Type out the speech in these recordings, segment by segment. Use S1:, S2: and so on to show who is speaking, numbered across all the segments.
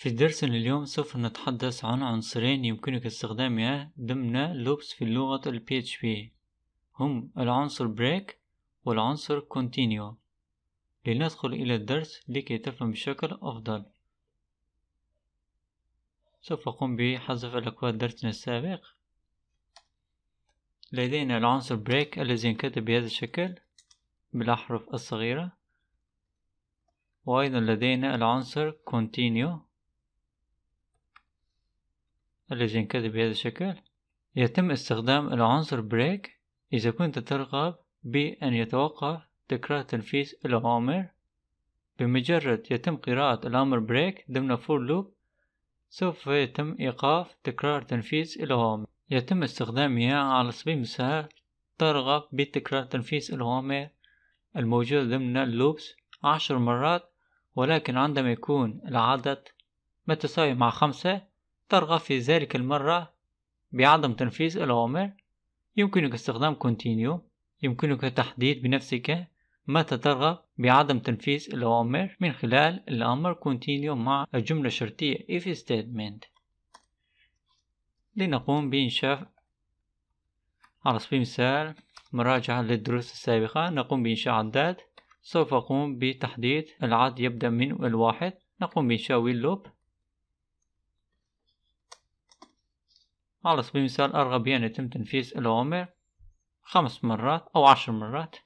S1: في درسنا اليوم سوف نتحدث عن عنصرين يمكنك استخدامها ضمن لوبس في لغة ال PHP هم العنصر break والعنصر continue لندخل إلى الدرس لكي تفهم بشكل أفضل سوف أقوم بحذف الأكواد درسنا السابق لدينا العنصر break الذي ينكتب بهذا الشكل بالأحرف الصغيرة وأيضا لدينا العنصر continue الذي ينكتب بهذا الشكل يتم استخدام العنصر break إذا كنت ترغب بأن يتوقف تكرار تنفيذ الأوامر بمجرد يتم قراءة الأمر break ضمن for loop سوف يتم إيقاف تكرار تنفيذ الأوامر يتم استخدامها على سبيل المثال ترغب بتكرار تنفيذ الأوامر الموجودة ضمن اللوبس عشر مرات ولكن عندما يكون العدد متساوي مع خمسة ترغب في ذلك المرة بعدم تنفيذ الأوامر يمكنك استخدام continue يمكنك تحديد بنفسك متى ترغب بعدم تنفيذ الأوامر من خلال الأمر continue مع الجملة الشرطية if statement لنقوم بإنشاء على سبيل المثال مراجعة للدروس السابقة نقوم بإنشاء عداد سوف أقوم بتحديد العد يبدأ من الواحد نقوم بإنشاء ويل لوب على سبيل المثال أرغب بأن يعني يتم تنفيذ الأوامر خمس مرات أو عشر مرات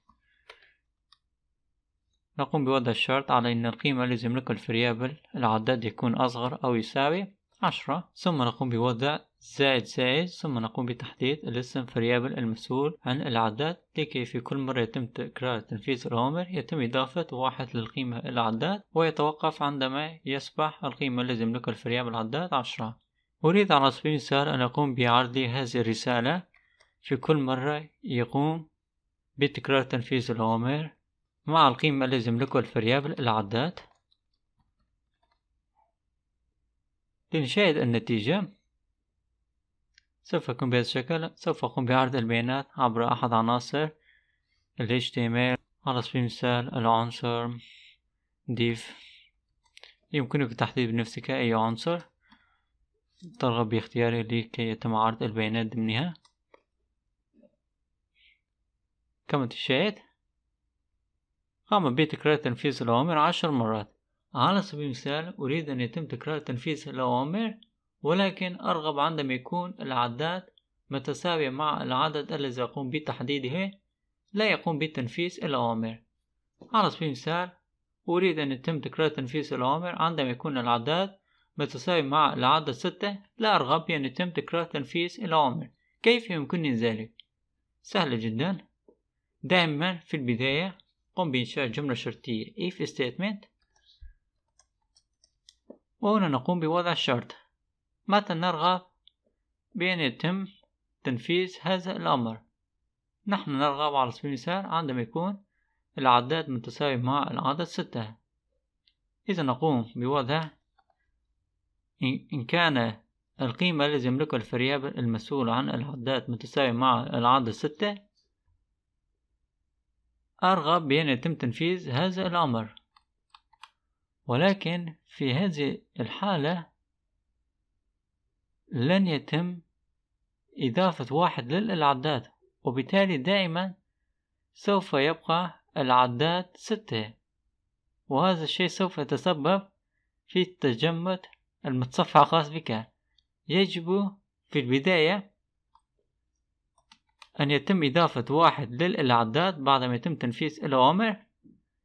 S1: نقوم بوضع الشرط على أن القيمة التي يملك الفريابل العداد يكون أصغر أو يساوي عشرة ثم نقوم بوضع زائد زائد ثم نقوم بتحديد الاسم فريابل المسؤول عن العداد لكي في كل مرة يتم تكرار تنفيذ الأوامر يتم إضافة واحد للقيمة العداد ويتوقف عندما يصبح القيمة التي يملك الفريابل العداد عشرة أريد على سبيل المثال أن أقوم بعرض هذه الرسالة في كل مرة يقوم بتكرار تنفيذ الأوامر مع القيمة التي يملكها الفريابل العداد لنشاهد النتيجة سوف أقوم بهذا الشكل سوف أقوم بعرض البيانات عبر أحد عناصر ال HTML على سبيل المثال العنصر div يمكنك تحديد بنفسك أي عنصر ترغب باختياري لكي يتم عرض البيانات ضمنها كما تشاهد قام بتكرار تنفيذ الأوامر عشر مرات على سبيل المثال أريد أن يتم تكرار تنفيذ الأوامر ولكن أرغب عندما يكون العداد متساوية مع العدد الذي أقوم بتحديده لا يقوم بتنفيذ الأوامر على سبيل المثال أريد أن يتم تكرار تنفيذ الأوامر عندما يكون العداد متساوي مع العدد ستة لا أرغب بأن يعني يتم تكرار تنفيذ الأوامر كيف يمكنني ذلك؟ سهلة جدا دائما في البداية قم بإنشاء جملة شرطية if statement وهنا نقوم بوضع الشرط متى نرغب بأن يتم تنفيذ هذا الأمر نحن نرغب على سبيل المثال عندما يكون العداد متساوي مع العدد ستة إذا نقوم بوضع إن كان القيمة التي يملكها الفريق المسؤول عن العدات متساوية مع العدد ستة أرغب بأن يتم تنفيذ هذا الأمر ولكن في هذه الحالة لن يتم إضافة واحد للعدات وبالتالي دائما سوف يبقى العدات ستة وهذا الشيء سوف يتسبب في تجمد المتصفح الخاص بك يجب في البداية أن يتم إضافة واحد للإعداد بعدما يتم تنفيذ الأوامر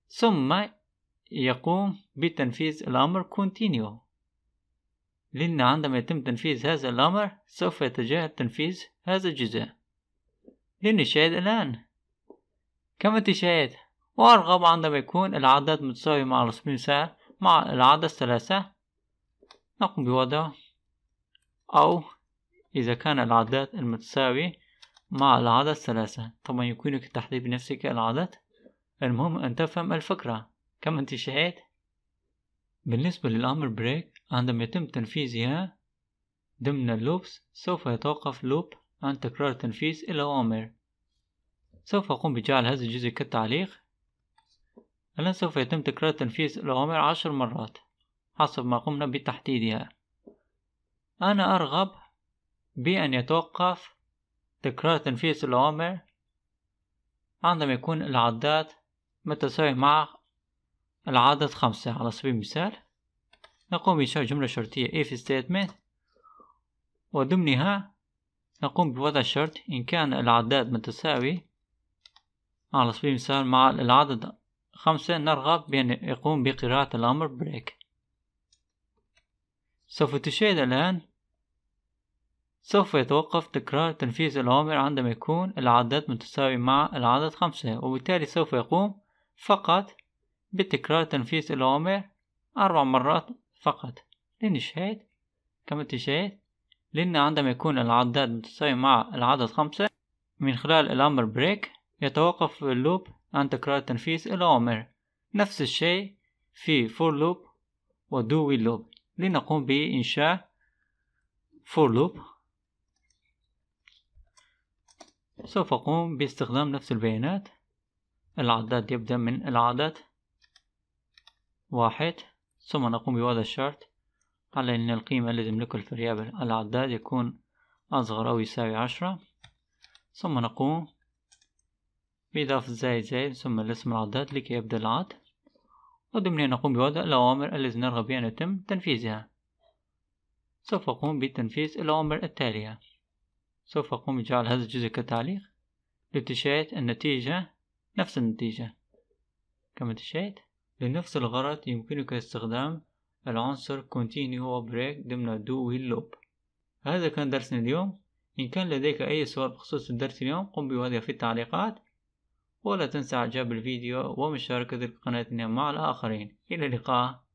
S1: ثم يقوم بتنفيذ الأمر continue لأن عندما يتم تنفيذ هذا الأمر سوف يتجاهل تنفيذ هذا الجزء لنشاهد الآن كما تشاهد وأرغب عندما يكون العدد متساوي مع الرسمين سعر مع العدد ثلاثة نقوم بوضع أو إذا كان العدد المتساوي مع العدد ثلاثة طبعا يمكنك التحديد بنفسك العدد المهم أن تفهم الفكرة كما أنت شاهد بالنسبة للأمر بريك عندما يتم تنفيذها ضمن اللوبس سوف يتوقف لوب عن تكرار تنفيذ الأوامر سوف أقوم بجعل هذا الجزء كالتعليق الآن سوف يتم تكرار تنفيذ الأوامر عشر مرات حسب ما قمنا بتحديدها يعني. أنا أرغب بأن يتوقف تكرار تنفيذ الأوامر عندما يكون العداد متساوي مع العدد خمسة على سبيل المثال نقوم بإنشاء جملة شرطية if statement وضمنها نقوم بوضع شرط إن كان العداد متساوي على سبيل المثال مع العدد خمسة نرغب بأن يقوم بقراءة الأمر break سوف تشاهد الآن سوف يتوقف تكرار تنفيذ الأوامر عندما يكون العدد متساوي مع العدد خمسة وبالتالي سوف يقوم فقط بتكرار تنفيذ الأوامر أربع مرات فقط لنشاهد كما تشاهد لأن عندما يكون العدد متساوي مع العدد خمسة من خلال الأمر بريك يتوقف اللوب عن تكرار تنفيذ الأوامر نفس الشيء في فور لوب ودو لوب لنقوم بإنشاء فور لوب سوف أقوم باستخدام نفس البيانات العداد يبدأ من العدد واحد ثم نقوم بوضع الشرط على أن القيمة التي تملكها الفريابل العداد يكون أصغر أو يساوي عشرة ثم نقوم بإضافة زائد زائد ثم الاسم العداد لكي يبدأ العد وضمني نقوم بوضع الأوامر التي نرغب بأن يتم تنفيذها سوف أقوم بتنفيذ الأوامر التالية سوف أقوم بجعل هذا الجزء كتعليق لتشاهد النتيجة نفس النتيجة كما تشاهد لنفس الغرض يمكنك استخدام العنصر continue و break ضمن do Will loop هذا كان درسنا اليوم إن كان لديك أي سؤال بخصوص الدرس اليوم قم بوضعه في التعليقات ولا تنسى اعجاب الفيديو ومشاركته القناة مع الآخرين إلى اللقاء